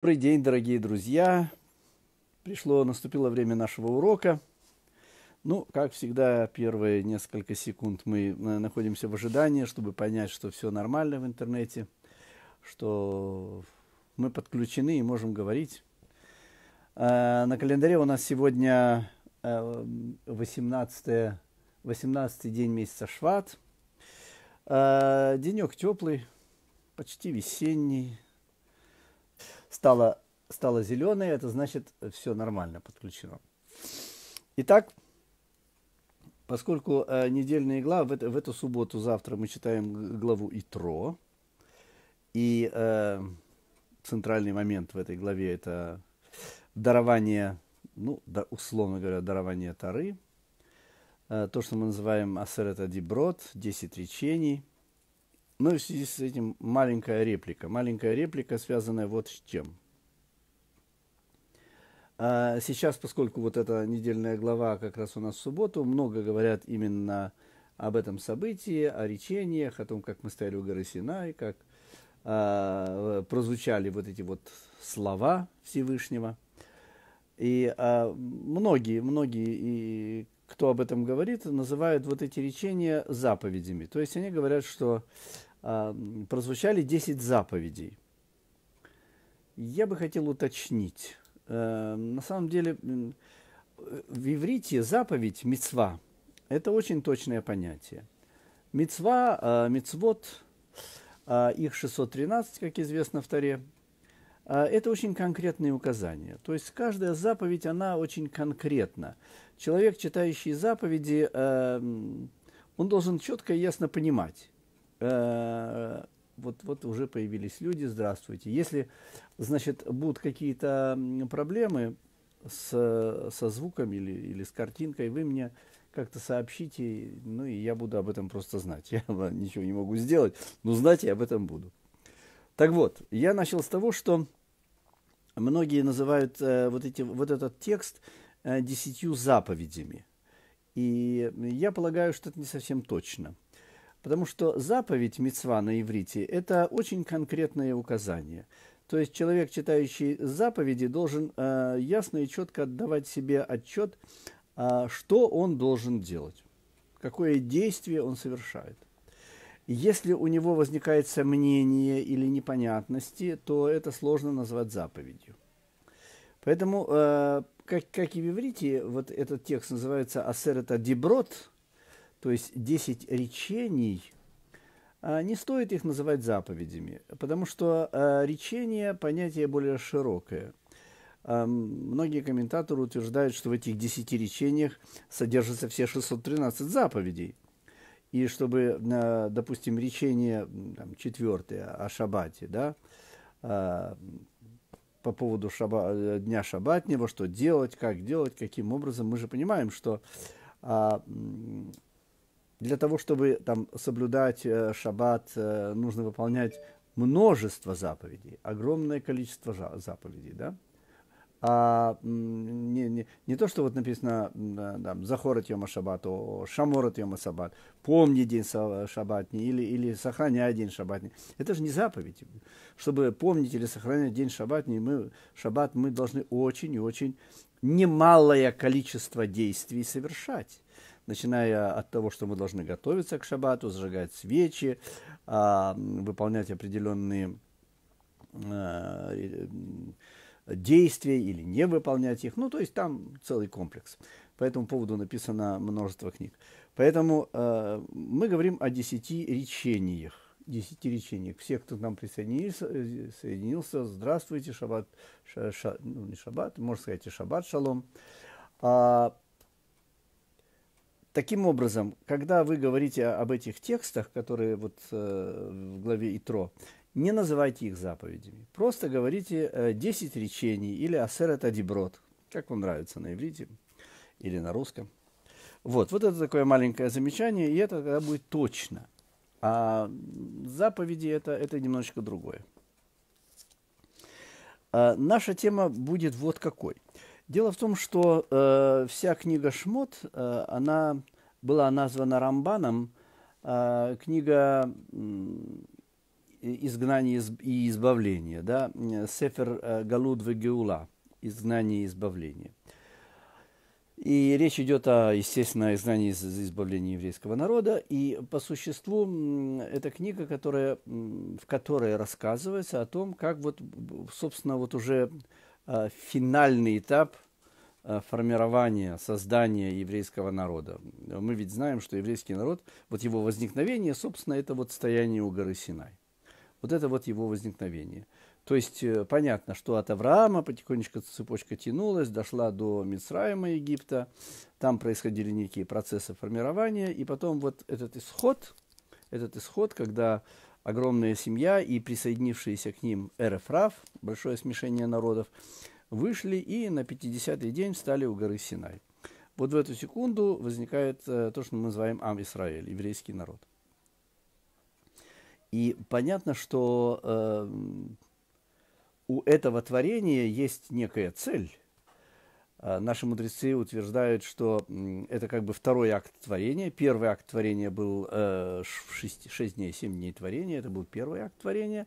Добрый день, дорогие друзья! Пришло, наступило время нашего урока. Ну, как всегда, первые несколько секунд мы э, находимся в ожидании, чтобы понять, что все нормально в интернете, что мы подключены и можем говорить. Э, на календаре у нас сегодня 18, э, 18 день месяца Шват. Денек теплый, почти весенний, стало, стало зеленое, это значит все нормально подключено. Итак, поскольку э, недельная игла, в, это, в эту субботу, завтра мы читаем главу Итро, и э, центральный момент в этой главе – это дарование, ну, да, условно говоря, дарование Тары, э, то, что мы называем Асерета Диброд, 10 речений – ну и в связи с этим маленькая реплика. Маленькая реплика, связанная вот с чем. А, сейчас, поскольку вот эта недельная глава как раз у нас в субботу, много говорят именно об этом событии, о речениях, о том, как мы стояли у горы Синай, как а, прозвучали вот эти вот слова Всевышнего. И а, многие, многие, и кто об этом говорит, называют вот эти речения заповедями. То есть они говорят, что прозвучали 10 заповедей. Я бы хотел уточнить. Эм, на самом деле, в иврите заповедь мецва – это очень точное понятие. Мецва, э, мецвод, э, их 613, как известно в Таре, э, это очень конкретные указания. То есть каждая заповедь, она очень конкретна. Человек, читающий заповеди, эм, он должен четко и ясно понимать, Э, вот, вот уже появились люди, здравствуйте. Если, значит, будут какие-то проблемы с, со звуком или, или с картинкой, вы мне как-то сообщите, ну и я буду об этом просто знать. Я ничего не могу сделать, но знать я об этом буду. Так вот, я начал с того, что многие называют э, вот, эти, вот этот текст э, десятью заповедями. И я полагаю, что это не совсем точно – Потому что заповедь мецва на иврите – это очень конкретное указание. То есть человек, читающий заповеди, должен э, ясно и четко отдавать себе отчет, э, что он должен делать, какое действие он совершает. Если у него возникает сомнение или непонятности, то это сложно назвать заповедью. Поэтому, э, как, как и в иврите, вот этот текст называется «Асерета деброд», то есть 10 речений, а, не стоит их называть заповедями, потому что а, речение – понятие более широкое. А, многие комментаторы утверждают, что в этих 10 речениях содержатся все 613 заповедей. И чтобы, допустим, речение там, четвертое о шабате, да, по поводу шаба, дня шабатнего, что делать, как делать, каким образом, мы же понимаем, что для того, чтобы там соблюдать э, шаббат, э, нужно выполнять множество заповедей, огромное количество заповедей, да? А не, не, не то, что вот написано там, «Захорот йома шаббат», о, «Шаморот йома шаббат», «Помни день шаббатний» или, или «Сохраняй день шаббатний». Это же не заповедь. Чтобы помнить или сохранять день шаббатний, мы, шаббат мы должны очень и очень немалое количество действий совершать начиная от того, что мы должны готовиться к шаббату, зажигать свечи, а, выполнять определенные а, действия или не выполнять их. Ну, то есть там целый комплекс. По этому поводу написано множество книг. Поэтому а, мы говорим о десяти речениях. Десяти речениях. Все, кто к нам присоединился, э, соединился, здравствуйте, шаббат, ша, ша, ну не шаббат, можно сказать и шаббат, шалом. Таким образом, когда вы говорите об этих текстах, которые вот э, в главе Итро, не называйте их заповедями. Просто говорите э, 10 речений или асерет адиброд, как вам нравится на иврите или на русском. Вот, вот это такое маленькое замечание, и это тогда будет точно. А заповеди это, это немножечко другое. А наша тема будет вот какой – Дело в том, что э, вся книга Шмот, э, она была названа Рамбаном, э, книга э, изгнания и избавления, да, Сефер э, Галуд Галудве Геула, изгнание и избавление. И речь идет, о, естественно, изгнании из избавления еврейского народа. И по существу это книга, которая, в которой рассказывается о том, как вот, собственно, вот уже Э, финальный этап э, формирования, создания еврейского народа. Мы ведь знаем, что еврейский народ, вот его возникновение, собственно, это вот стояние у горы Синай. Вот это вот его возникновение. То есть э, понятно, что от Авраама потихонечку цепочка тянулась, дошла до Мицраима Египта, там происходили некие процессы формирования, и потом вот этот исход, этот исход, когда огромная семья и присоединившиеся к ним Эрефраф, большое смешение народов, вышли и на 50-й день встали у горы Синай. Вот в эту секунду возникает э, то, что мы называем Ам-Исраэль, еврейский народ. И понятно, что э, у этого творения есть некая цель – а, наши мудрецы утверждают, что это как бы второй акт творения. Первый акт творения был э, в 6, 6 дней, 7 дней творения. Это был первый акт творения.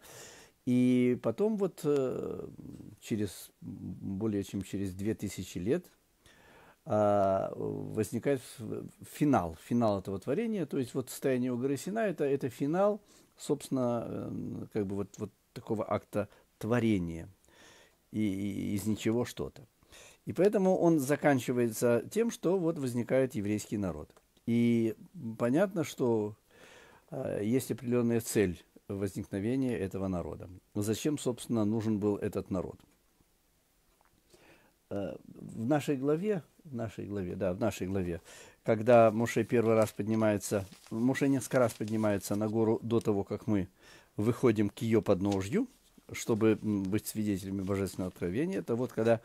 И потом вот э, через более чем через 2000 лет а, возникает финал, финал этого творения. То есть вот состояние у горы Сина это, это финал, собственно, э, как бы вот, вот такого акта творения. И, и из ничего что-то. И поэтому он заканчивается тем, что вот возникает еврейский народ. И понятно, что э, есть определенная цель возникновения этого народа. Зачем, собственно, нужен был этот народ? Э, в нашей главе, в нашей главе, да, в нашей главе, когда Муше первый раз поднимается, Муше несколько раз поднимается на гору до того, как мы выходим к ее подножью – чтобы быть свидетелями божественного откровения, это вот когда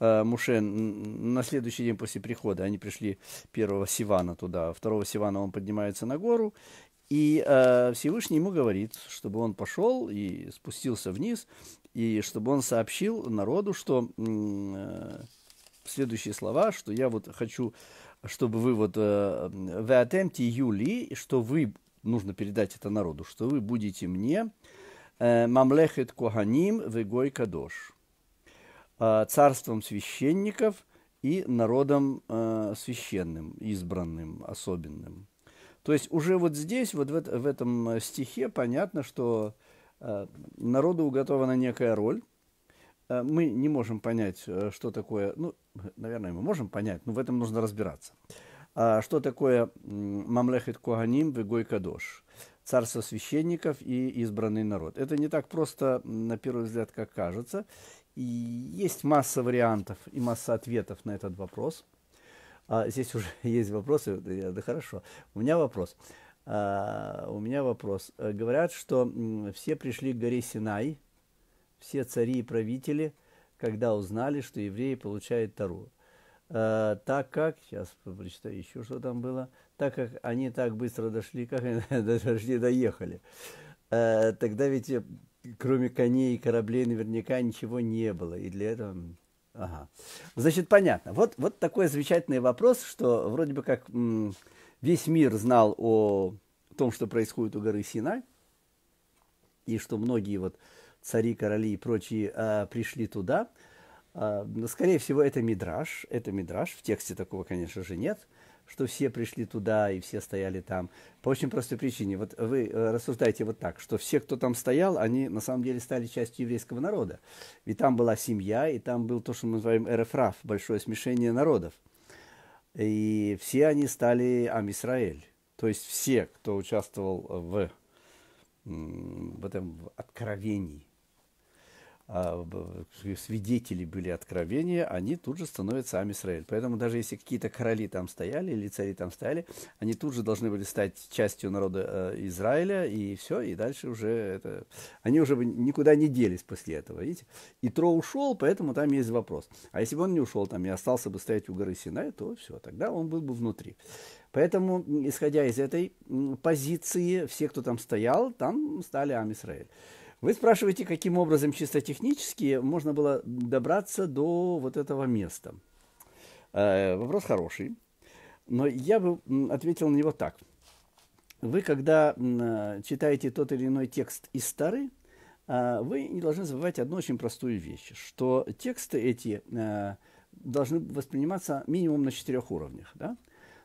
э, Муше на следующий день после прихода, они пришли первого Сивана туда, второго Сивана он поднимается на гору, и э, Всевышний ему говорит, чтобы он пошел и спустился вниз, и чтобы он сообщил народу, что э, следующие слова, что я вот хочу, чтобы вы вот э, «Веатемти юли», что вы, нужно передать это народу, что вы будете мне Э, мамлехет Коханим Вегой Кадош. Э, Царством священников и народом э, священным, избранным, особенным. То есть уже вот здесь, вот в этом стихе понятно, что народу уготована некая роль. Мы не можем понять, что такое, ну, наверное, мы можем понять, но в этом нужно разбираться. А что такое мамлехет коганим вегой кадош? царство священников и избранный народ. Это не так просто, на первый взгляд, как кажется. И есть масса вариантов и масса ответов на этот вопрос. А, здесь уже есть вопросы. Да хорошо. У меня вопрос. А, у меня вопрос. Э, говорят, что все пришли к горе Синай, все цари и правители, когда узнали, что евреи получают Тару. А, так как, сейчас прочитаю еще, что там было – так как они так быстро дошли, как они дошли, доехали. Э, тогда ведь э, кроме коней и кораблей наверняка ничего не было. И для этого... Ага. Значит, понятно. Вот, вот такой замечательный вопрос, что вроде бы как весь мир знал о том, что происходит у горы Синай, и что многие вот цари, короли и прочие э, пришли туда. Э, скорее всего, это мидраж. Это мидраж. В тексте такого, конечно же, нет что все пришли туда и все стояли там. По очень простой причине. Вот вы э, рассуждаете вот так, что все, кто там стоял, они на самом деле стали частью еврейского народа. Ведь там была семья, и там был то, что мы называем эрефраф, большое смешение народов. И все они стали Амисраэль. То есть все, кто участвовал в, в этом откровении, а, свидетели были откровения, они тут же становятся Амисраэль. Поэтому даже если какие-то короли там стояли или цари там стояли, они тут же должны были стать частью народа э, Израиля, и все, и дальше уже это... Они уже никуда не делись после этого, видите? И Тро ушел, поэтому там есть вопрос. А если бы он не ушел там и остался бы стоять у горы Синай, то все, тогда он был бы внутри. Поэтому, исходя из этой позиции, все, кто там стоял, там стали Амисраэль. Вы спрашиваете, каким образом чисто технически можно было добраться до вот этого места. Э, вопрос хороший, но я бы ответил на него так. Вы, когда э, читаете тот или иной текст из стары, э, вы не должны забывать одну очень простую вещь, что тексты эти э, должны восприниматься минимум на четырех уровнях. Да?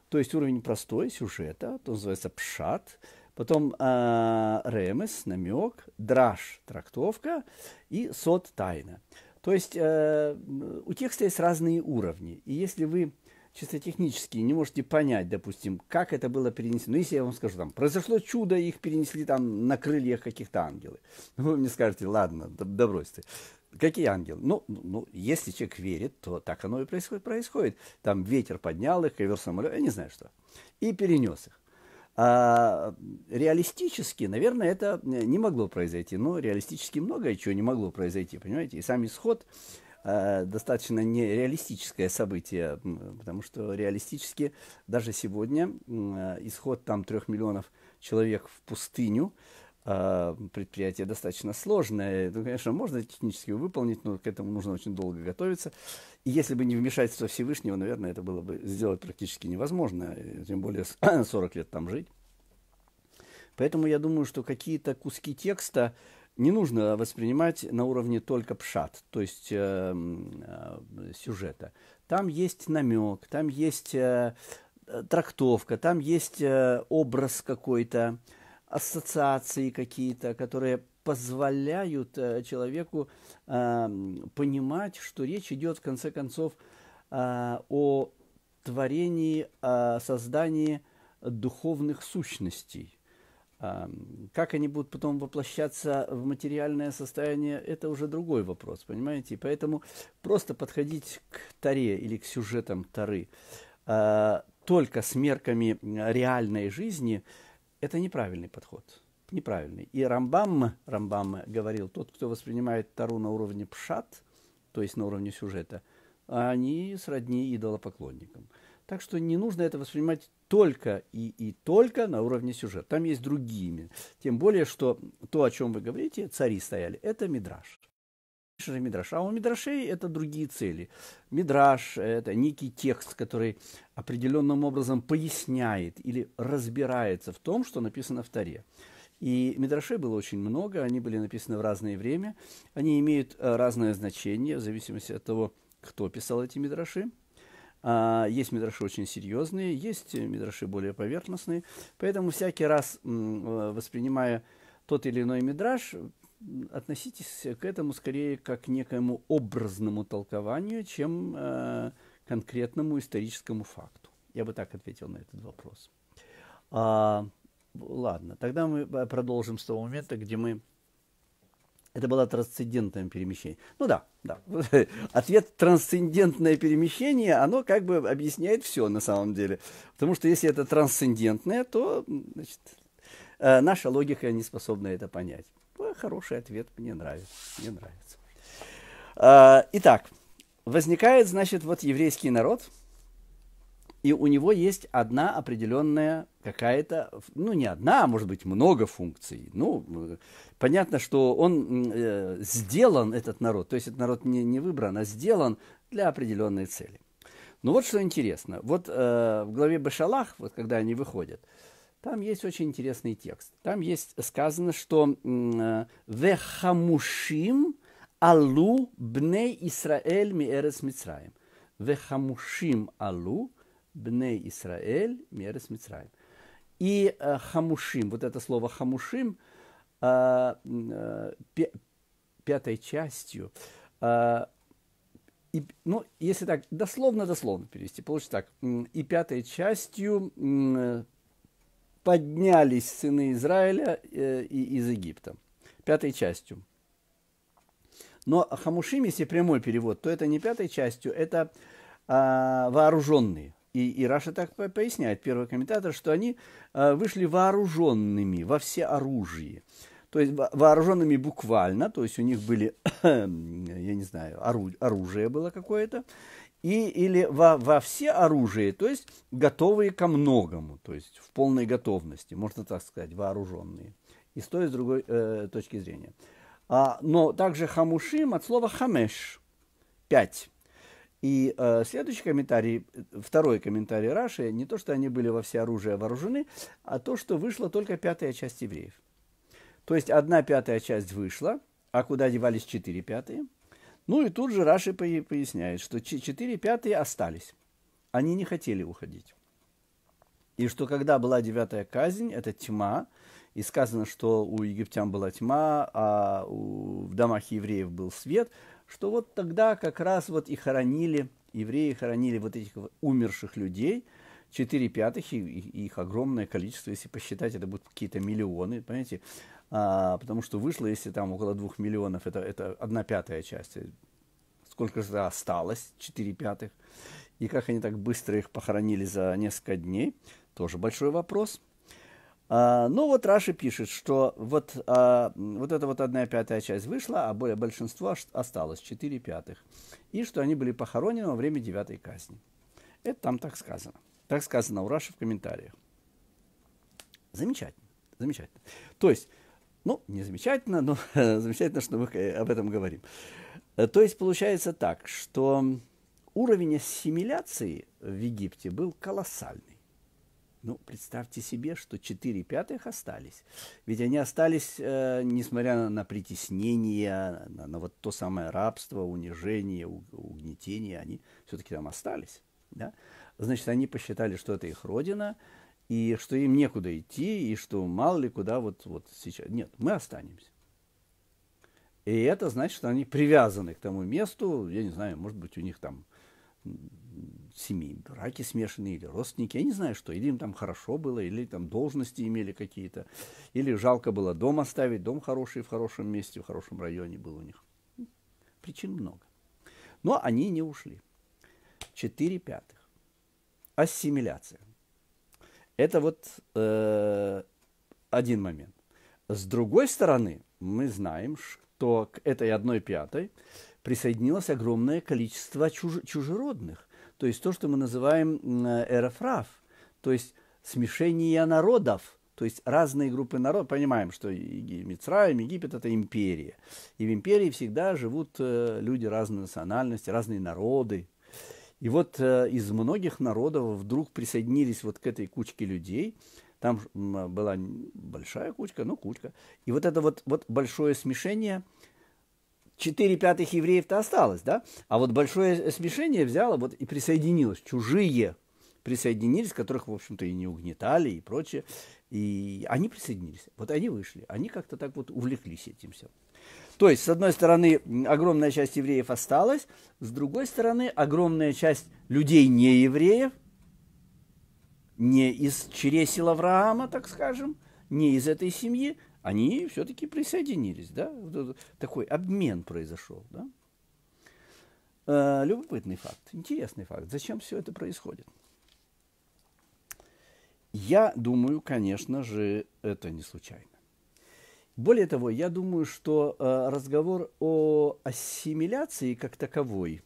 То есть уровень простой, сюжета, то называется пшат – потом э, намек, драж, трактовка и сот, тайна. То есть э, у текста есть разные уровни. И если вы чисто технически не можете понять, допустим, как это было перенесено. Если я вам скажу, там, произошло чудо, их перенесли там на крыльях каких-то ангелов. Вы мне скажете, ладно, добрось Какие ангелы? Ну, ну, ну, если человек верит, то так оно и происходит. происходит. Там ветер поднял их, ковер самолет, я не знаю что. И перенес их. А реалистически, наверное, это не могло произойти. Но реалистически многое чего не могло произойти, понимаете? И сам исход а, достаточно нереалистическое событие, потому что реалистически даже сегодня исход там трех миллионов человек в пустыню – а, предприятие достаточно сложное. Ну, конечно, можно технически выполнить, но к этому нужно очень долго готовиться. И если бы не вмешательство Всевышнего, наверное, это было бы сделать практически невозможно, тем более 40 лет там жить. Поэтому я думаю, что какие-то куски текста не нужно воспринимать на уровне только пшат, то есть э, э сюжета. Там есть намек, там есть э, э трактовка, там есть э, образ какой-то, ассоциации какие-то, которые позволяют э, человеку понимать, что речь идет, в конце концов, э, о творении, о создании духовных сущностей. Как они будут потом воплощаться в материальное состояние, это уже другой вопрос, понимаете? поэтому просто подходить к Таре или к сюжетам Тары э, только с мерками реальной жизни – это неправильный подход. Неправильный. И Рамбам, Рамбам говорил, тот, кто воспринимает Тару на уровне пшат, то есть на уровне сюжета, они сродни идолопоклонникам. Так что не нужно это воспринимать только и, и только на уровне сюжета. Там есть другие. Тем более, что то, о чем вы говорите, цари стояли, это мидраж же Мидраша. А у Мидрашей это другие цели. Мидраш – это некий текст, который определенным образом поясняет или разбирается в том, что написано в Таре. И Мидрашей было очень много, они были написаны в разное время, они имеют э, разное значение в зависимости от того, кто писал эти Мидраши. А, есть мидраши очень серьезные, есть мидраши более поверхностные. Поэтому всякий раз, э, воспринимая тот или иной мидраш, относитесь к этому скорее как к некоему образному толкованию, чем э, конкретному историческому факту. Я бы так ответил на этот вопрос. А, ладно, тогда мы э, продолжим с того момента, где мы... Это было трансцендентное перемещение. Ну да, да. Ответ трансцендентное перемещение, оно как бы объясняет все на самом деле. Потому что если это трансцендентное, то значит, э, наша логика не способна это понять. Э, хороший ответ, мне нравится, мне нравится. А, итак, возникает, значит, вот еврейский народ, и у него есть одна определенная какая-то, ну не одна, а может быть много функций. Ну, понятно, что он э, сделан, этот народ, то есть этот народ не, не выбран, а сделан для определенной цели. Ну вот что интересно, вот э, в главе Башалах, вот когда они выходят, э, там есть очень интересный текст. Там есть сказано, что э, «Вехамушим алу бне Исраэль ми эрес Мицраим». «Вехамушим алу бне Исраэль ми эрес Мицраим». И э, хамушим, вот это слово хамушим, э, пятой частью, и, ну, если так дословно-дословно перевести, получится так, и пятой частью поднялись сыны Израиля э, и из Египта. Пятой частью. Но хамушим, если прямой перевод, то это не пятой частью, это а, вооруженные. И, и Раша так поясняет, первый комментатор, что они а, вышли вооруженными во все оружие. То есть вооруженными буквально, то есть у них были, я не знаю, оружие было какое-то, и, или во, во все оружие, то есть готовые ко многому, то есть в полной готовности, можно так сказать, вооруженные. И с той, с другой э, точки зрения. А, но также хамушим от слова хамеш, пять. И э, следующий комментарий, второй комментарий Раши, не то, что они были во все оружие вооружены, а то, что вышла только пятая часть евреев. То есть одна пятая часть вышла, а куда девались четыре пятые – ну и тут же Раши поясняет, что четыре пятые остались. Они не хотели уходить. И что когда была девятая казнь, это тьма, и сказано, что у египтян была тьма, а у, в домах евреев был свет, что вот тогда как раз вот и хоронили, евреи хоронили вот этих умерших людей, четыре пятых, и, и, их огромное количество, если посчитать, это будут какие-то миллионы, понимаете, а, потому что вышло, если там около двух миллионов, это, это одна пятая часть. Сколько же осталось? Четыре пятых. И как они так быстро их похоронили за несколько дней, тоже большой вопрос. А, ну вот Раши пишет, что вот, а, вот эта вот одна пятая часть вышла, а более большинство осталось, 4 пятых. И что они были похоронены во время девятой казни. Это там так сказано. Так сказано у Раши в комментариях. Замечательно, замечательно. То есть ну, не замечательно, но замечательно, что мы э, об этом говорим. Э, то есть получается так, что уровень ассимиляции в Египте был колоссальный. Ну, представьте себе, что 4 пятых остались. Ведь они остались, э, несмотря на, на притеснение, на, на вот то самое рабство, унижение, у, угнетение, они все-таки там остались. Да? Значит, они посчитали, что это их родина – и что им некуда идти, и что мало ли куда вот, вот сейчас. Нет, мы останемся. И это значит, что они привязаны к тому месту, я не знаю, может быть, у них там семьи, браки смешанные или родственники, я не знаю что, или им там хорошо было, или там должности имели какие-то, или жалко было дом оставить, дом хороший в хорошем месте, в хорошем районе был у них. Причин много. Но они не ушли. Четыре пятых. Ассимиляция. Это вот э, один момент. С другой стороны, мы знаем, что к этой одной пятой присоединилось огромное количество чуж- чужеродных. То есть то, что мы называем эрофраф, то есть смешение народов – то есть разные группы народов, понимаем, что Мицраем, Египет – это империя. И в империи всегда живут э, люди разной национальности, разные народы, и вот э, из многих народов вдруг присоединились вот к этой кучке людей. Там была большая кучка, ну кучка. И вот это вот, вот большое смешение, 4 пятых евреев-то осталось, да? А вот большое смешение взяло вот и присоединилось. Чужие присоединились, которых, в общем-то, и не угнетали, и прочее. И они присоединились. Вот они вышли. Они как-то так вот увлеклись этим всем. То есть, с одной стороны, огромная часть евреев осталась, с другой стороны, огромная часть людей не евреев, не из чресел Авраама, так скажем, не из этой семьи, они все-таки присоединились, да? Такой обмен произошел, да? Э, любопытный факт, интересный факт. Зачем все это происходит? Я думаю, конечно же, это не случайно. Более того, я думаю, что э, разговор о ассимиляции как таковой,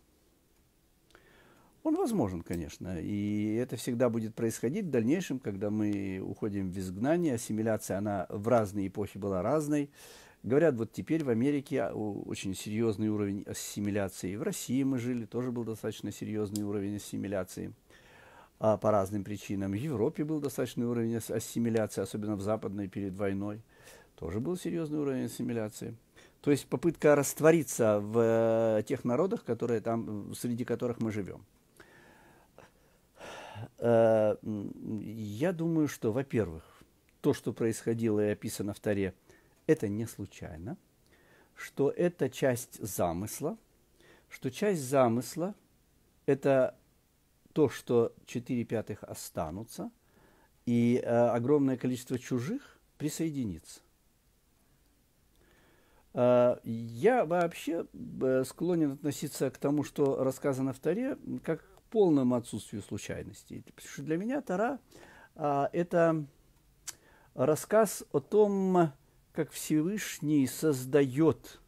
он возможен, конечно, и это всегда будет происходить в дальнейшем, когда мы уходим в изгнание. Ассимиляция, она в разные эпохи была разной. Говорят, вот теперь в Америке а, очень серьезный уровень ассимиляции. В России мы жили, тоже был достаточно серьезный уровень ассимиляции а, по разным причинам. В Европе был достаточный уровень ассимиляции, особенно в западной перед войной – тоже был серьезный уровень ассимиляции. То есть попытка раствориться в э, тех народах, которые там, среди которых мы живем. Э, я думаю, что, во-первых, то, что происходило и описано в Таре, это не случайно, что это часть замысла, что часть замысла – это то, что четыре пятых останутся, и э, огромное количество чужих присоединится. А, я вообще э, склонен относиться к тому, что рассказано в Таре, как к полному отсутствию случайностей. Потому что для меня Тара а, – это рассказ о том, как Всевышний создает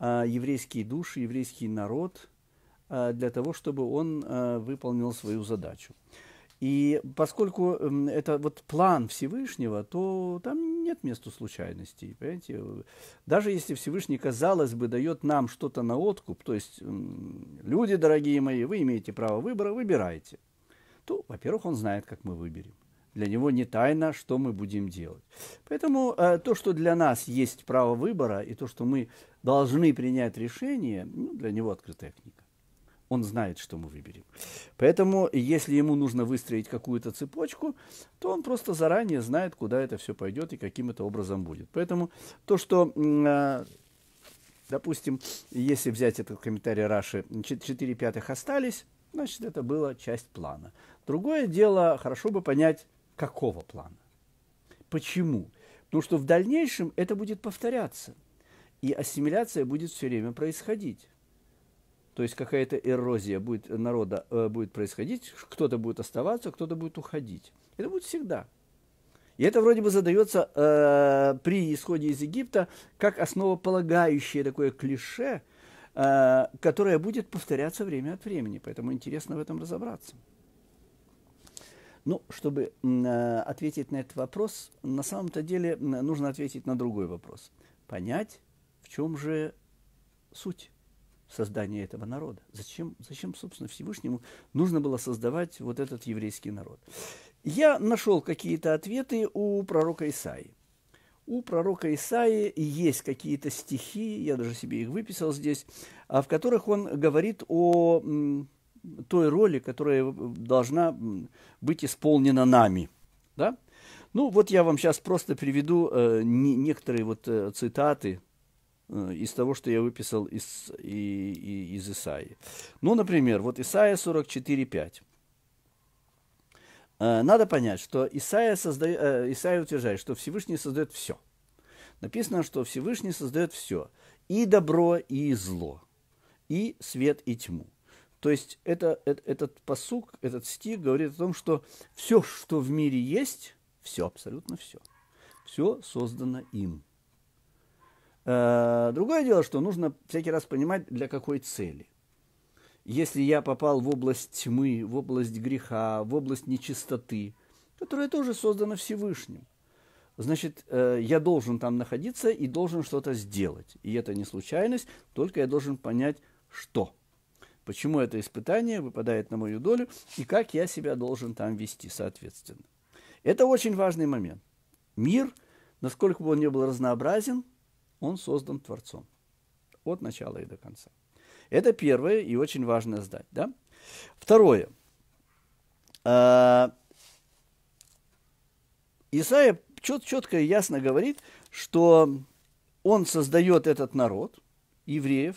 а, еврейские души, еврейский народ для того, чтобы он выполнил свою задачу. И поскольку это вот план Всевышнего, то там нет месту случайностей, понимаете? Даже если Всевышний, казалось бы, дает нам что-то на откуп, то есть, люди, дорогие мои, вы имеете право выбора, выбирайте, то, во-первых, он знает, как мы выберем. Для него не тайна, что мы будем делать. Поэтому э, то, что для нас есть право выбора, и то, что мы должны принять решение, ну, для него открытая книга он знает, что мы выберем. Поэтому, если ему нужно выстроить какую-то цепочку, то он просто заранее знает, куда это все пойдет и каким это образом будет. Поэтому то, что, а, допустим, если взять этот комментарий Раши, 4 пятых остались, значит, это была часть плана. Другое дело, хорошо бы понять, какого плана. Почему? Потому что в дальнейшем это будет повторяться, и ассимиляция будет все время происходить. То есть какая-то эрозия будет, э, народа э, будет происходить, кто-то будет оставаться, кто-то будет уходить. Это будет всегда. И это вроде бы задается э, при исходе из Египта как основополагающее такое клише, э, которое будет повторяться время от времени. Поэтому интересно в этом разобраться. Ну, чтобы э, ответить на этот вопрос, на самом-то деле нужно ответить на другой вопрос. Понять, в чем же суть создания этого народа. Зачем, зачем, собственно, Всевышнему нужно было создавать вот этот еврейский народ? Я нашел какие-то ответы у пророка Исаи. У пророка Исаи есть какие-то стихи, я даже себе их выписал здесь, а в которых он говорит о той роли, которая должна быть исполнена нами. Да? Ну, вот я вам сейчас просто приведу э, некоторые вот э, цитаты Э, из того, что я выписал из, и, и, из Исаи. Ну, например, вот Исаия 44.5. Э, надо понять, что Исаия, созда... Э, Исаия утверждает, что Всевышний создает все. Написано, что Всевышний создает все. И добро, и зло. И свет, и тьму. То есть это, это, этот посук, этот стих говорит о том, что все, что в мире есть, все, абсолютно все, все создано им. Э, другое дело, что нужно всякий раз понимать, для какой цели. Если я попал в область тьмы, в область греха, в область нечистоты, которая тоже создана Всевышним, значит, э, я должен там находиться и должен что-то сделать. И это не случайность, только я должен понять, что. Почему это испытание выпадает на мою долю и как я себя должен там вести, соответственно. Это очень важный момент. Мир, насколько бы он ни был разнообразен, он создан Творцом от начала и до конца. Это первое и очень важное знать. Да? Второе. А, Исаия чет, четко и ясно говорит, что он создает этот народ, евреев,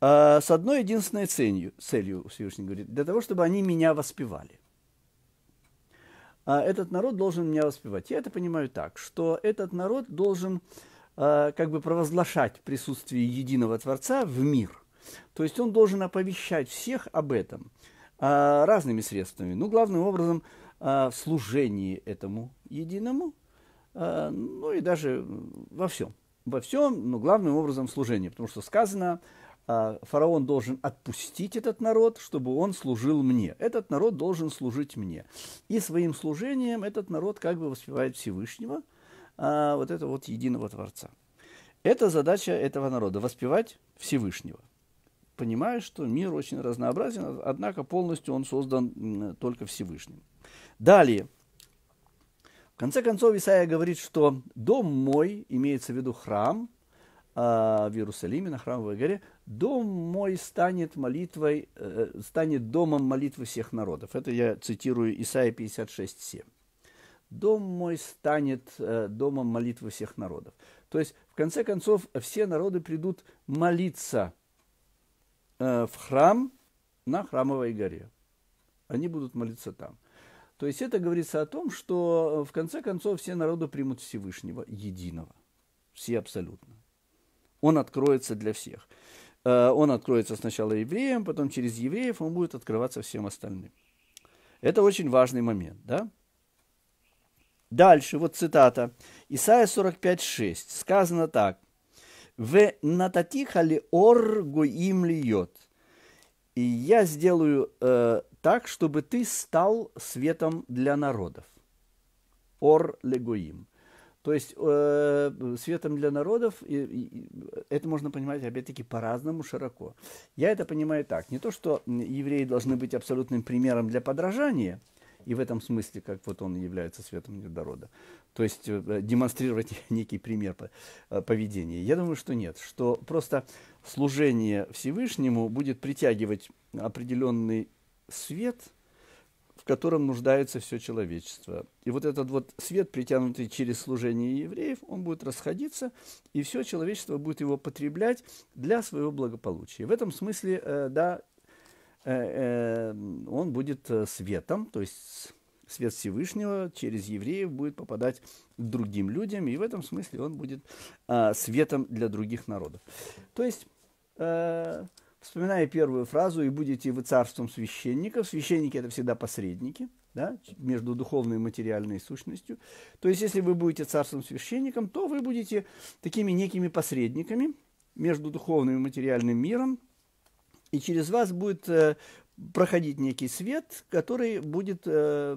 а, с одной единственной целью, целью Всевышний говорит, для того, чтобы они меня воспевали. А этот народ должен меня воспевать. Я это понимаю так, что этот народ должен Э, как бы провозглашать присутствие единого Творца в мир. То есть он должен оповещать всех об этом э, разными средствами. Ну, главным образом, э, в служении этому единому, э, ну и даже во всем. Во всем, но главным образом служение, потому что сказано, фараон должен отпустить этот народ, чтобы он служил мне. Этот народ должен служить мне. И своим служением этот народ как бы воспевает Всевышнего – а, вот этого вот единого Творца. Это задача этого народа – воспевать Всевышнего. Понимая, что мир очень разнообразен, однако полностью он создан только Всевышним. Далее. В конце концов, Исаия говорит, что дом мой, имеется в виду храм э, в Иерусалиме, на храмовой горе, дом мой станет молитвой, э, станет домом молитвы всех народов. Это я цитирую Исаия 56, 7 дом мой станет э, домом молитвы всех народов. То есть, в конце концов, все народы придут молиться э, в храм на храмовой горе. Они будут молиться там. То есть это говорится о том, что э, в конце концов все народы примут Всевышнего единого. Все абсолютно. Он откроется для всех. Он откроется сначала евреям, потом через евреев он будет открываться всем остальным. Это очень важный момент, да? Дальше, вот цитата. Исайя 45.6. Сказано так. «В нататихали ор гуим льет». И я сделаю э, так, чтобы ты стал светом для народов. Ор легуим. То есть э, светом для народов, и, и, это можно понимать, опять-таки, по-разному, широко. Я это понимаю так. Не то, что евреи должны быть абсолютным примером для подражания – и в этом смысле, как вот он является светом недорода. То есть э, э, демонстрировать некий пример э, поведения. Я думаю, что нет. Что просто служение Всевышнему будет притягивать определенный свет, в котором нуждается все человечество. И вот этот вот свет, притянутый через служение евреев, он будет расходиться, и все человечество будет его потреблять для своего благополучия. В этом смысле, да, Э, эм, он будет э, светом, то есть свет Всевышнего через евреев будет попадать другим людям, и в этом смысле он будет а, светом для других народов. То есть, э, вспоминая первую фразу, «И будете вы царством священников», священники – это всегда посредники – да, между духовной и материальной сущностью. То есть, если вы будете царством священником, то вы будете такими некими посредниками между духовным и материальным миром, и через вас будет э, проходить некий свет, который будет э,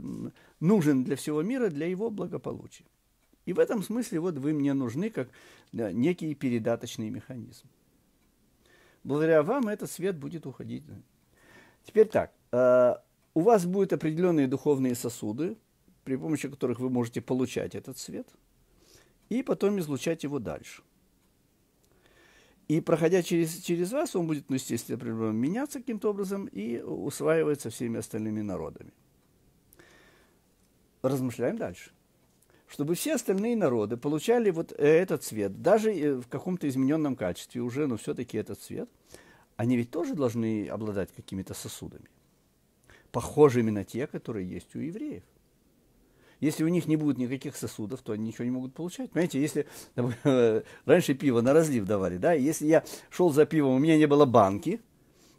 нужен для всего мира, для его благополучия. И в этом смысле вот вы мне нужны как некий передаточный механизм. Благодаря вам этот свет будет уходить. Теперь так, э, у вас будут определенные духовные сосуды, при помощи которых вы можете получать этот свет и потом излучать его дальше. И проходя через, через вас, он будет, ну, естественно, меняться каким-то образом и усваивается всеми остальными народами. Размышляем дальше. Чтобы все остальные народы получали вот э, этот цвет, даже э, в каком-то измененном качестве уже, но все-таки этот цвет, они ведь тоже должны обладать какими-то сосудами, похожими на те, которые есть у евреев. Если у них не будет никаких сосудов, то они ничего не могут получать. Понимаете, если раньше пиво на разлив давали, да, если я шел за пивом, у меня не было банки,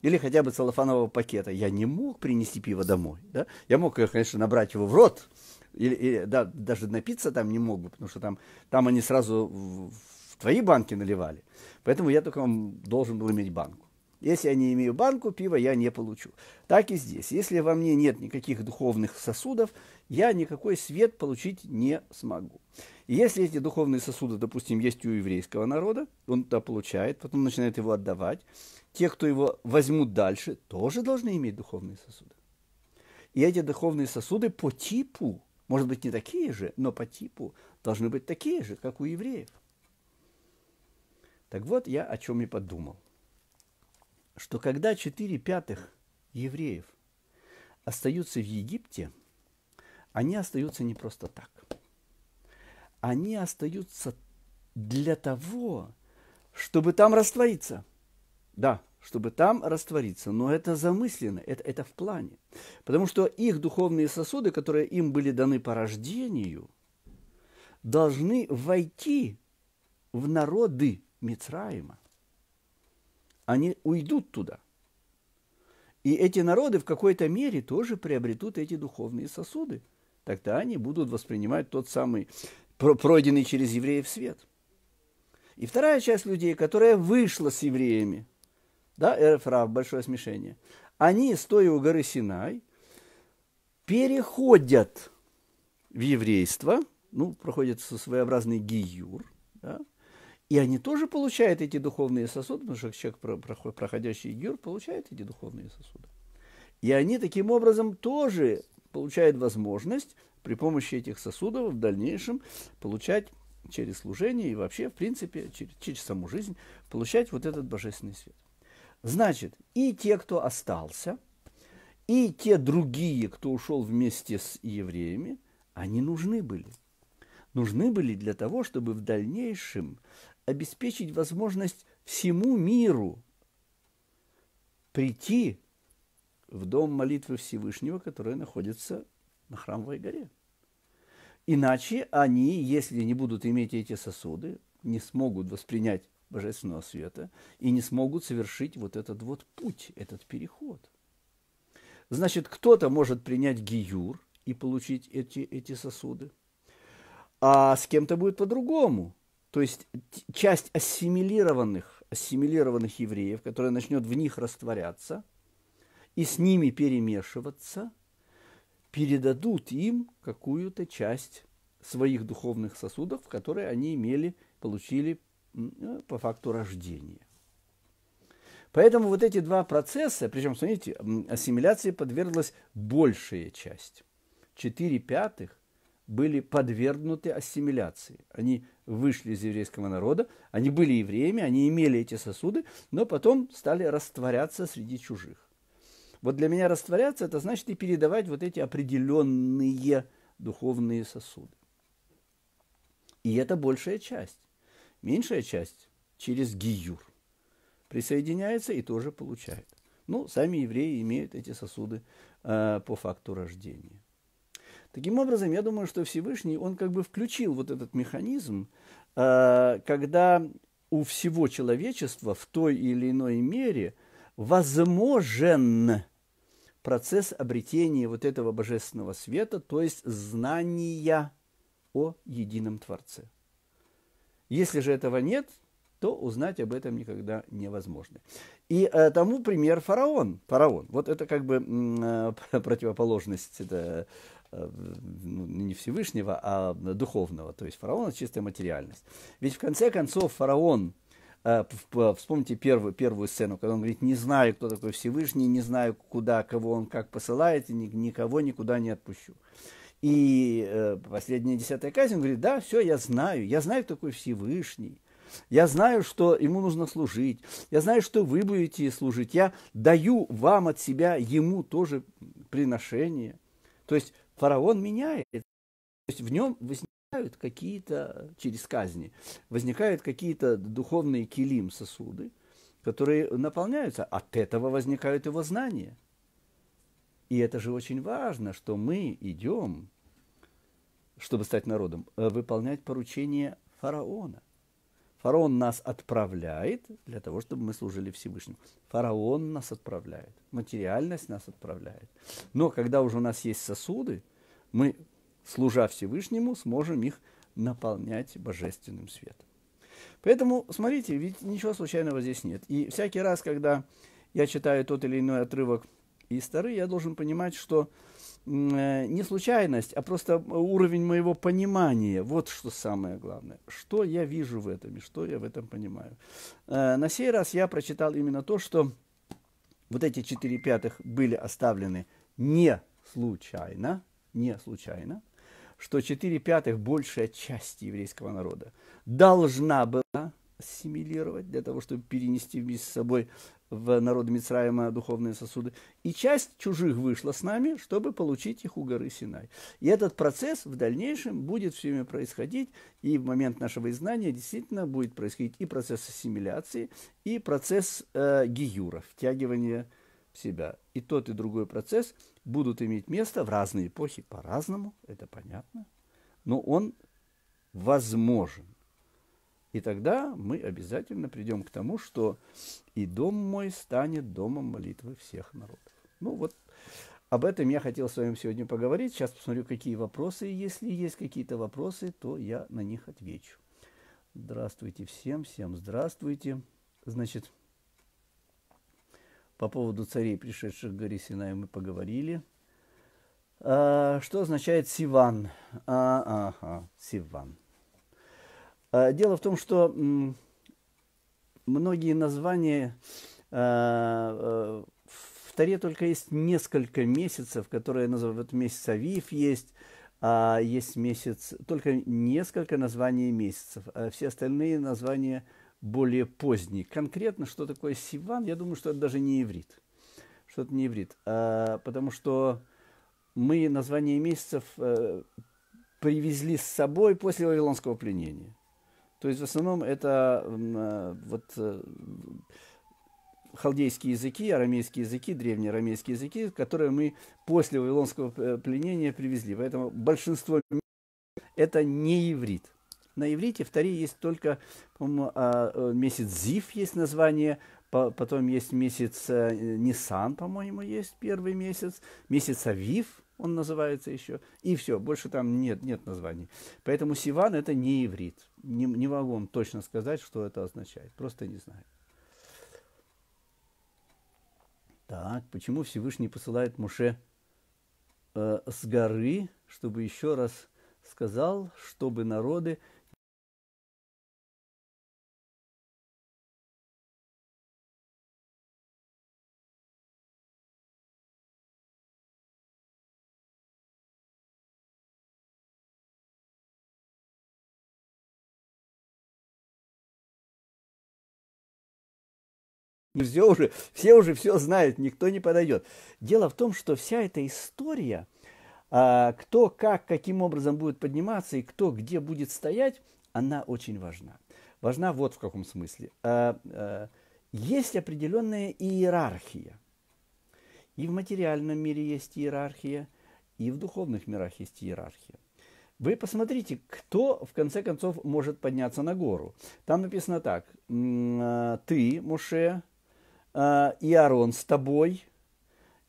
или хотя бы целлофанового пакета. Я не мог принести пиво домой. Да? Я мог, конечно, набрать его в рот, или, или да, даже напиться там не мог бы, потому что там, там они сразу в, в твои банки наливали. Поэтому я только должен был иметь банку. Если я не имею банку, пива я не получу. Так и здесь. Если во мне нет никаких духовных сосудов, я никакой свет получить не смогу. И если эти духовные сосуды, допустим, есть у еврейского народа, он это получает, потом начинает его отдавать, те, кто его возьмут дальше, тоже должны иметь духовные сосуды. И эти духовные сосуды по типу, может быть, не такие же, но по типу должны быть такие же, как у евреев. Так вот, я о чем и подумал. Что когда четыре пятых евреев остаются в Египте – они остаются не просто так. Они остаются для того, чтобы там раствориться. Да, чтобы там раствориться. Но это замысленно, это, это в плане. Потому что их духовные сосуды, которые им были даны по рождению, должны войти в народы Мицраима. Они уйдут туда. И эти народы в какой-то мере тоже приобретут эти духовные сосуды – тогда они будут воспринимать тот самый пройденный через евреев свет. И вторая часть людей, которая вышла с евреями, да, Эрфрав, большое смешение, они, стоя у горы Синай, переходят в еврейство, ну, проходит своеобразный гиюр, да, и они тоже получают эти духовные сосуды, потому что человек, проходящий гиюр, получает эти духовные сосуды. И они таким образом тоже получает возможность при помощи этих сосудов в дальнейшем получать через служение и вообще, в принципе, через, через саму жизнь, получать вот этот божественный свет. Значит, и те, кто остался, и те другие, кто ушел вместе с евреями, они нужны были. Нужны были для того, чтобы в дальнейшем обеспечить возможность всему миру прийти в дом молитвы Всевышнего, который находится на Храмовой горе. Иначе они, если не будут иметь эти сосуды, не смогут воспринять божественного света и не смогут совершить вот этот вот путь, этот переход. Значит, кто-то может принять гиюр и получить эти, эти сосуды, а с кем-то будет по-другому. То есть часть ассимилированных, ассимилированных евреев, которая начнет в них растворяться – и с ними перемешиваться, передадут им какую-то часть своих духовных сосудов, которые они имели, получили э, по факту рождения. Поэтому вот эти два процесса, причем, смотрите, ассимиляции подверглась большая часть. Четыре пятых были подвергнуты ассимиляции. Они вышли из еврейского народа, они были евреями, они имели эти сосуды, но потом стали растворяться среди чужих. Вот для меня растворяться это значит и передавать вот эти определенные духовные сосуды. И это большая часть. Меньшая часть через гиюр присоединяется и тоже получает. Ну, сами евреи имеют эти сосуды э, по факту рождения. Таким образом, я думаю, что Всевышний, он как бы включил вот этот механизм, э, когда у всего человечества в той или иной мере – возможен процесс обретения вот этого божественного света, то есть знания о едином Творце. Если же этого нет, то узнать об этом никогда невозможно. И э, тому пример фараон. Фараон. Вот это как бы э, противоположность это, э, ну, не Всевышнего, а духовного. То есть фараон – это чистая материальность. Ведь в конце концов фараон – Э, э, вспомните первую, первую сцену, когда он говорит, не знаю, кто такой Всевышний, не знаю, куда, кого он как посылает, и никого никуда не отпущу. И э, последняя десятая казнь, он говорит, да, все, я знаю, я знаю, кто такой Всевышний. Я знаю, что ему нужно служить. Я знаю, что вы будете служить. Я даю вам от себя ему тоже приношение. То есть фараон меняет. То есть в нем возникает возникают какие-то, через казни, возникают какие-то духовные килим сосуды, которые наполняются, от этого возникают его знания. И это же очень важно, что мы идем, чтобы стать народом, э, выполнять поручение фараона. Фараон нас отправляет для того, чтобы мы служили Всевышнему. Фараон нас отправляет, материальность нас отправляет. Но когда уже у нас есть сосуды, мы служа Всевышнему, сможем их наполнять божественным светом. Поэтому, смотрите, ведь ничего случайного здесь нет. И всякий раз, когда я читаю тот или иной отрывок из Тары, я должен понимать, что э, не случайность, а просто уровень моего понимания. Вот что самое главное. Что я вижу в этом и что я в этом понимаю. Э, на сей раз я прочитал именно то, что вот эти четыре пятых были оставлены не случайно, не случайно что 4 пятых большая часть еврейского народа должна была ассимилировать для того, чтобы перенести вместе с собой в народ Мицраима духовные сосуды. И часть чужих вышла с нами, чтобы получить их у горы Синай. И этот процесс в дальнейшем будет все время происходить, и в момент нашего изгнания действительно будет происходить и процесс ассимиляции, и процесс э, гиюра, втягивания в себя. И тот, и другой процесс – будут иметь место в разные эпохи по-разному, это понятно, но он возможен. И тогда мы обязательно придем к тому, что и дом мой станет домом молитвы всех народов. Ну вот об этом я хотел с вами сегодня поговорить. Сейчас посмотрю, какие вопросы. Если есть какие-то вопросы, то я на них отвечу. Здравствуйте всем, всем здравствуйте. Значит, по поводу царей, пришедших к горе Синай, мы поговорили. А, что означает Сиван? А, ага, Сиван. А, дело в том, что м, многие названия а, а в Таре только есть несколько месяцев, которые называют месяц Авив есть, а есть месяц, только несколько названий месяцев, а все остальные названия – более поздний. Конкретно, что такое Сиван, я думаю, что это даже не иврит. Что это не иврит. А, потому что мы название месяцев э, привезли с собой после Вавилонского пленения. То есть в основном это э, вот э, халдейские языки, арамейские языки, древние арамейские языки, которые мы после Вавилонского э, пленения привезли. Поэтому большинство это не иврит на иврите. В Таре есть только, по а, э, месяц Зив есть название, потом есть месяц э, Нисан, по-моему, есть первый месяц, месяц Авив, он называется еще, и все, больше там нет, нет названий. Поэтому Сиван это не иврит. Не, не могу вам точно сказать, что это означает, просто не знаю. Так, почему Всевышний посылает Муше э, с горы, чтобы еще раз сказал, чтобы народы все уже, все уже все знают, никто не подойдет. Дело в том, что вся эта история, а, кто как, каким образом будет подниматься и кто где будет стоять, она очень важна. Важна вот в каком смысле. А, а, есть определенная иерархия. И в материальном мире есть иерархия, и в духовных мирах есть иерархия. Вы посмотрите, кто в конце концов может подняться на гору. Там написано так. Ты, Муше, а, и Аарон с тобой.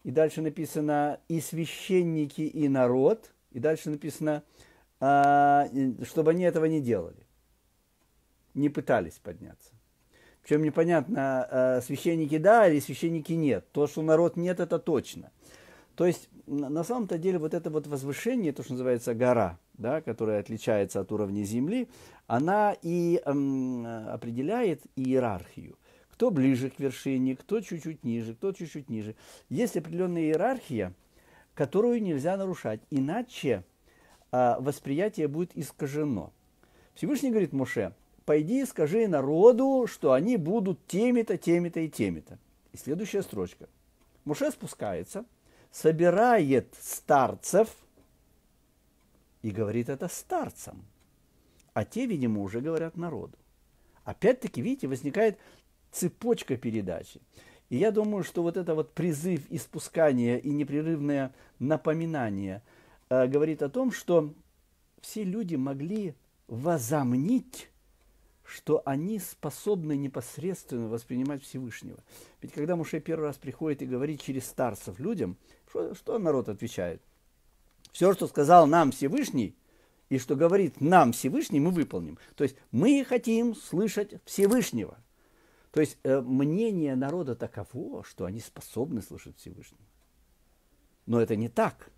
И дальше написано «и священники, и народ». И дальше написано, а, чтобы они этого не делали, не пытались подняться. Причем непонятно, а, священники да или священники нет. То, что народ нет, это точно. То есть, на самом-то деле, вот это вот возвышение, то, что называется гора, да, которая отличается от уровня земли, она и определяет иерархию – кто ближе к вершине, кто чуть-чуть ниже, кто чуть-чуть ниже. Есть определенная иерархия, которую нельзя нарушать, иначе а, восприятие будет искажено. Всевышний говорит Моше: пойди и скажи народу, что они будут теми-то, теми-то и теми-то. И следующая строчка. Муше спускается, собирает старцев и говорит это старцам. А те, видимо, уже говорят народу. Опять-таки, видите, возникает цепочка передачи. И я думаю, что вот это вот призыв испускания и непрерывное напоминание э, говорит о том, что все люди могли возомнить, что они способны непосредственно воспринимать Всевышнего. Ведь когда Муше первый раз приходит и говорит через старцев людям, что, что народ отвечает? Все, что сказал нам Всевышний, и что говорит нам Всевышний, мы выполним. То есть мы хотим слышать Всевышнего – то есть э, мнение народа таково, что они способны слушать Всевышнего. Но это не так.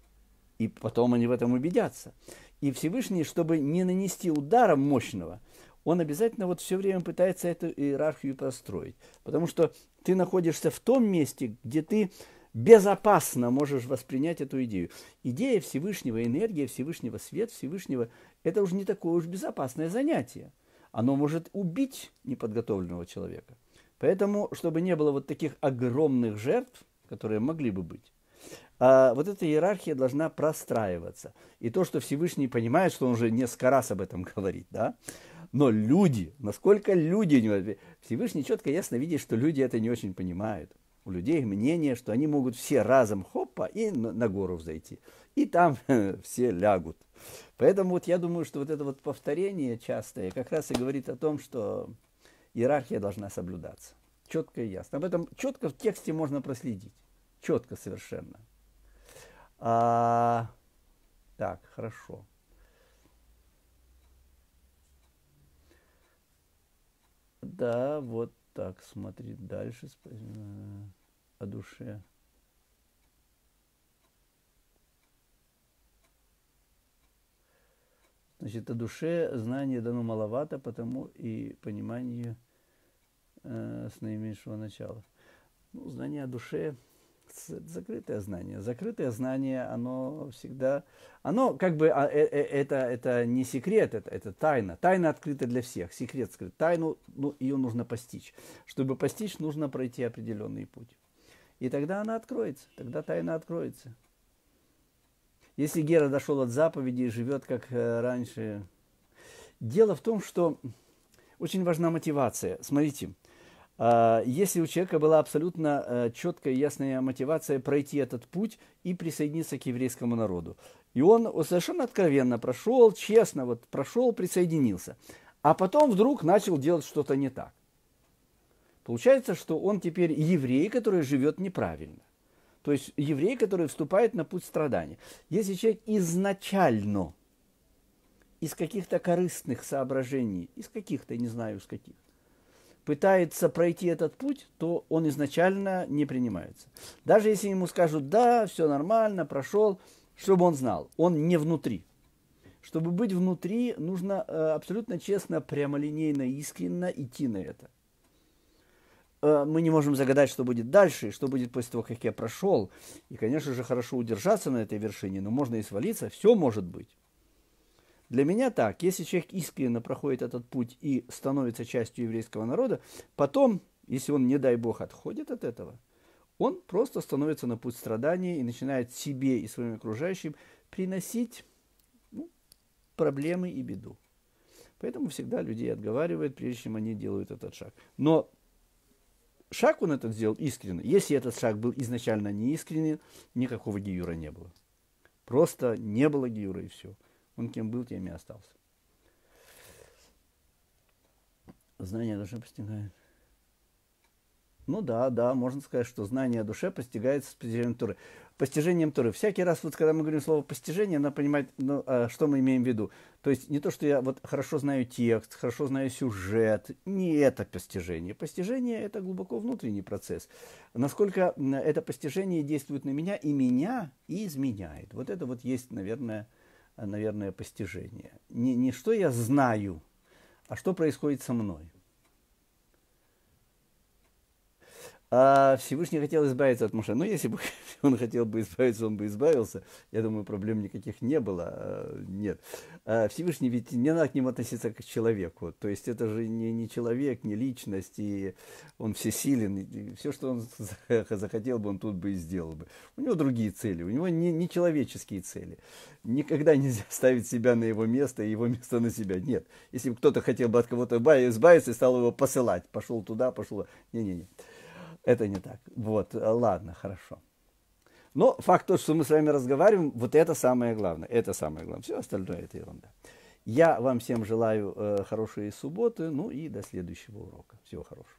И потом они в этом убедятся. И Всевышний, чтобы не нанести удара мощного, он обязательно вот все время пытается эту иерархию построить, Потому что ты находишься в том месте, где ты безопасно можешь воспринять эту идею. Идея Всевышнего, энергия Всевышнего, свет Всевышнего – это уже не такое уж безопасное занятие. Оно может убить неподготовленного человека – Поэтому, чтобы не было вот таких огромных жертв, которые могли бы быть, а вот эта иерархия должна простраиваться. И то, что Всевышний понимает, что он уже несколько раз об этом говорит, да, но люди, насколько люди, Всевышний четко ясно видит, что люди это не очень понимают. У людей мнение, что они могут все разом хоппа и на гору взойти. И там все лягут. Поэтому вот я думаю, что вот это вот повторение частое как раз и говорит о том, что Иерархия должна соблюдаться. Четко и ясно. Об этом четко в тексте можно проследить. Четко совершенно. А, так, хорошо. Да, вот так, смотри дальше э, о душе. Значит, о душе знание дано маловато, потому и понимание – Э, с наименьшего начала. Ну, знание о душе закрытое знание. Закрытое знание, оно всегда, оно как бы, а, э, э, это, это не секрет, это, это тайна. Тайна открыта для всех, секрет скрыт. Тайну, ну, ее нужно постичь. Чтобы постичь, нужно пройти определенный путь. И тогда она откроется, тогда тайна откроется. Если Гера дошел от заповеди и живет, как раньше. Дело в том, что очень важна мотивация. Смотрите, а, если у человека была абсолютно э, четкая и ясная мотивация пройти этот путь и присоединиться к еврейскому народу. И он совершенно откровенно прошел, честно вот прошел, присоединился. А потом вдруг начал делать что-то не так. Получается, что он теперь еврей, который живет неправильно. То есть еврей, который вступает на путь страдания. Если человек изначально из каких-то корыстных соображений, из каких-то, не знаю, из каких, пытается пройти этот путь, то он изначально не принимается. Даже если ему скажут, да, все нормально, прошел, чтобы он знал, он не внутри. Чтобы быть внутри, нужно э, абсолютно честно, прямолинейно, искренне идти на это. Э, мы не можем загадать, что будет дальше, что будет после того, как я прошел. И, конечно же, хорошо удержаться на этой вершине, но можно и свалиться, все может быть. Для меня так, если человек искренне проходит этот путь и становится частью еврейского народа, потом, если он, не дай бог, отходит от этого, он просто становится на путь страдания и начинает себе и своим окружающим приносить ну, проблемы и беду. Поэтому всегда людей отговаривает, прежде чем они делают этот шаг. Но шаг он этот сделал искренне. Если этот шаг был изначально неискренен, никакого гиюра не было. Просто не было гиюра и все. Он кем был, тем и остался. Знание о душе постигает. Ну да, да, можно сказать, что знание о душе постигается с постижением Туры. Постижением Туры. Всякий раз, вот когда мы говорим слово «постижение», надо понимать, ну, а, что мы имеем в виду. То есть не то, что я вот хорошо знаю текст, хорошо знаю сюжет. Не это постижение. Постижение – это глубоко внутренний процесс. Насколько это постижение действует на меня и меня, изменяет. Вот это вот есть, наверное, наверное, постижение. Не, не что я знаю, а что происходит со мной. А Всевышний хотел избавиться от Моше. Ну, если бы он хотел бы избавиться, он бы избавился. Я думаю, проблем никаких не было. А, нет. А Всевышний ведь не надо к нему относиться как к человеку. То есть это же не, не человек, не личность, и он всесилен. И все, что он захотел бы, он тут бы и сделал бы. У него другие цели, у него не, не человеческие цели. Никогда нельзя ставить себя на его место и его место на себя. Нет. Если бы кто-то хотел бы от кого-то избавиться и стал его посылать, пошел туда, пошел... Не-не-не. Это не так. Вот, э, ладно, хорошо. Но факт тот, что мы с вами разговариваем, вот это самое главное. Это самое главное. Все остальное это ерунда. Я вам всем желаю э, хорошей субботы, ну и до следующего урока. Всего хорошего.